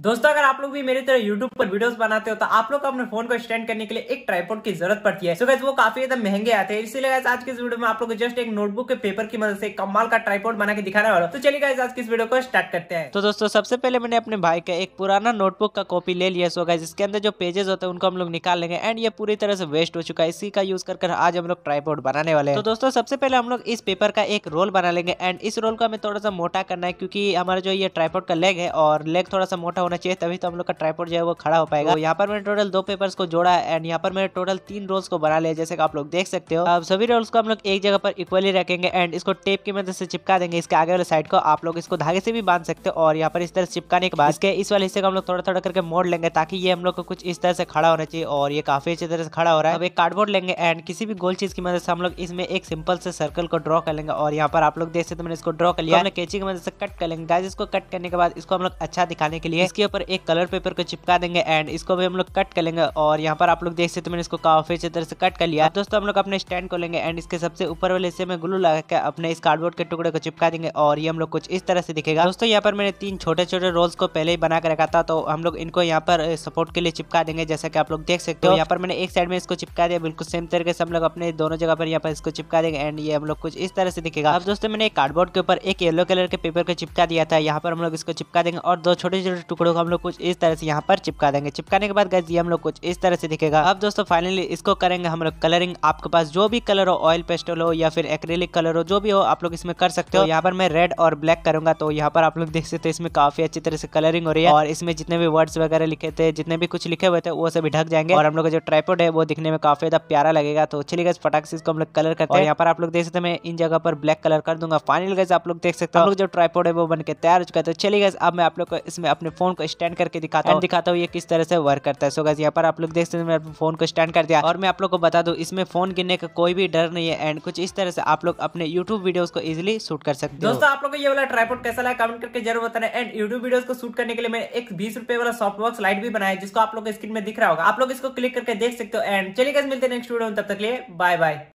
दोस्तों अगर आप लोग भी मेरी तरह YouTube पर वीडियोस बनाते हो तो आप लोग को अपने फोन को स्टैंड करने के लिए एक ट्राईपोर्ट की जरूरत पड़ती है सो वो काफी ज्यादा महंगे आते हैं इसीलिए आज के इस वीडियो में आप लोग जस्ट एक नोटबुक के पेपर की मदद से कमाल का ट्राईपोर्ट बना के दिखाने वाला तो चलिए आज की इस वीडियो को स्टार्ट करते हैं तो दोस्तों सबसे पहले मैंने अपने भाई का एक पुराना नोटबुक का कॉपी ले लिया सो गाइज इसके अंदर जो पेजेस होते हैं उनको हम लोग निकाल लेंगे एंड ये पूरी तरह से वेस्ट हो चुका है इसी का यूज कर आज हम लोग ट्राईपोर्ट बनाने वाले तो दोस्तों सबसे पहले हम लोग इस पेपर का एक रोल बना लेंगे एंड इस रोल को हमें थोड़ा सा मोटा करना है क्योंकि हमारा जो ये ट्राईपोर्ट का लेग है और लेग थोड़ा सा मोटा होना चाहिए तभी तो हम लोग का ट्राईपोर्ट जो है वो खड़ा हो पाएगा तो यहाँ पर मैंने टोटल दो पेपर्स को जोड़ा है एंड यहाँ पर मैंने टोटल तीन रोल्स को बना लिया जैसे कि आप लोग देख सकते हो अब सभी रोल्स को हम लोग एक जगह पर इक्वली रखेंगे एंड इसको टेप की मदद से चिपका देंगे इसके आगे वाले साइड को आप लोग इसको धागे से भी बांध सकते हो और यहाँ पर इस तरह चिपकाने के बाद इसके इस वाले हिस्से को हम लोग थोड़ा थोड़ा करके मोड़ लेंगे ताकि ये हम लोग को कुछ इस तरह से खड़ा होना चाहिए और ये काफी अच्छी तरह से खड़ा हो रहा है अब एक कार्डबोर्ड लेंगे एंड किसी भी गोल चीज की मदद से हम लोग इसमें एक सिंपल से सर्कल को ड्रॉ कर लेंगे और यहाँ पर आप लोग देख सकते मैंने इसको ड्रॉ कर लिया कैची की मदद से कट कर लेंगे इसको कट करने के बाद इसको हम लोग अच्छा दिखाने के लिए इसके ऊपर एक कलर पेपर को चिपका देंगे एंड इसको भी हम लोग कट कर लेंगे और यहाँ पर आप लोग देख सकते मैंने इसको काफी अच्छी तरह से कट कर लिया दोस्तों हम लोग अपने स्टैंड को लेंगे एंड इसके सबसे ऊपर वाले हिस्से में ग्लू लगा के अपने इस कार्डबोर्ड के टुकड़े को चिपका देंगे और ये हम लोग कुछ इस तरह से दिखेगा दोस्तों यहाँ पर मैंने तीन छोटे छोटे रोल्स को पहले ही बनाकर रखा था तो हम लोग इनको यहाँ पर सपोर्ट के लिए चिपका देंगे जैसा कि आप लोग देख सकते हो यहाँ पर मैंने एक साइड में इसको चिपका दिया बिल्कुल सेम तरीके से हम लोग अपने दोनों जगह पर यहाँ पर इसको चिपका देंगे एंड ये हम लोग कुछ इस तरह से दिखेगा अब दोस्तों मैंने कार्डबोर्ड के ऊपर एक येलो कलर के पेपर को चिपका दिया था यहाँ पर हम लोग इसको चिपका देंगे और दो छोटे छोटे टुकड़े कोड को हम लोग कुछ इस तरह से यहाँ पर चिपका देंगे चिपकाने के बाद गैस ये हम लोग कुछ इस तरह से दिखेगा अब दोस्तों फाइनली इसको करेंगे हम लोग कलरिंग आपके पास जो भी कलर हो ऑयल पेस्टल हो या फिर एक्रेलिक कलर हो जो भी हो आप लोग इसमें कर सकते हो यहाँ पर मैं रेड और ब्लैक करूंगा तो यहाँ पर आप लोग देख सकते हैं इसमें काफी अच्छी तरह से कलरिंग हो रही है और इसमें जितने भी वर्ड्स वगैरह लिखे थे जितने भी कुछ लिखे हुए थे वो सभी ढक जाएंगे और हम लोग का जो ट्राइपोड है वो दिखने में काफी ज्यादा प्यारा लगेगा तो चलिए गैस फटाक से इसको हम लोग कलर करते हैं यहाँ पर आप लोग देख सकते हैं मैं इन जगह पर ब्लैक कलर कर दूंगा फाइनल गैस आप लोग देख सकते हो हाँ। लोग जो ट्राइपोड है वो बन के तैयार हो चुका है तो चलिए गैस अब मैं आप लोग को इसमें अपने फोन को स्टैंड करके दिखाता हूँ दिखाता हूँ ये किस तरह से वर्क करता है सो गैस यहाँ पर आप लोग देख सकते हैं फोन को स्टैंड कर दिया और मैं आप लोग को बता दू इसमें फोन गिरने का कोई भी डर नहीं है एंड कुछ इस तरह से आप लोग अपने यूट्यूब वीडियो को इजिली शूट कर सकते दोस्तों आप लोग ये वाला ट्राईपोर्ट कैसा लगा कमेंट करके जरूर बताना एंड यूट्यूब वीडियो को शूट करने के लिए मैं एक बीस रुपए वाला सॉफ्ट बॉक्स लाइट भी बनाया जिसको आप लोग स्क्रीन में दिख रहा होगा आप लोग इसको क्लिक करके देख सकते हो एंड चलिए मिलते हैं नेक्स्ट वीडियो तब तक लिए बाय बाय